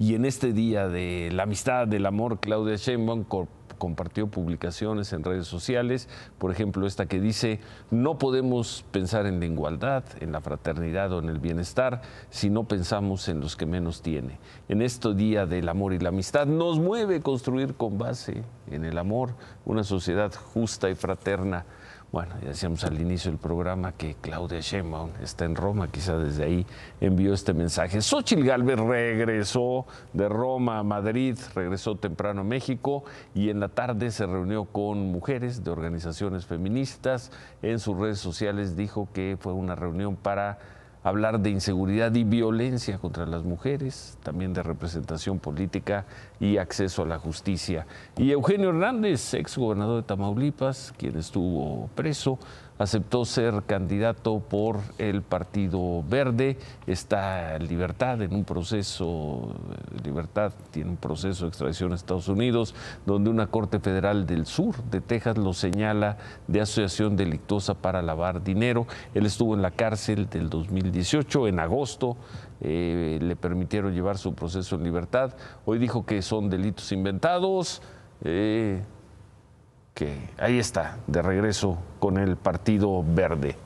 Y en este día de la amistad, del amor, Claudia Sheinbaum compartió publicaciones en redes sociales, por ejemplo esta que dice, no podemos pensar en la igualdad, en la fraternidad o en el bienestar si no pensamos en los que menos tiene. En este día del amor y la amistad nos mueve construir con base en el amor una sociedad justa y fraterna. Bueno, ya decíamos al inicio del programa que Claudia Sheinbaum está en Roma, quizá desde ahí envió este mensaje. Xochitl Galvez regresó de Roma a Madrid, regresó temprano a México y en la tarde se reunió con mujeres de organizaciones feministas. En sus redes sociales dijo que fue una reunión para hablar de inseguridad y violencia contra las mujeres, también de representación política y acceso a la justicia. Y Eugenio Hernández, ex de Tamaulipas, quien estuvo preso, aceptó ser candidato por el Partido Verde, está en libertad en un proceso, eh, libertad tiene un proceso de extradición a Estados Unidos, donde una Corte Federal del Sur de Texas lo señala de asociación delictuosa para lavar dinero. Él estuvo en la cárcel del 2018, en agosto, eh, le permitieron llevar su proceso en libertad. Hoy dijo que son delitos inventados. Eh, ahí está, de regreso con el Partido Verde.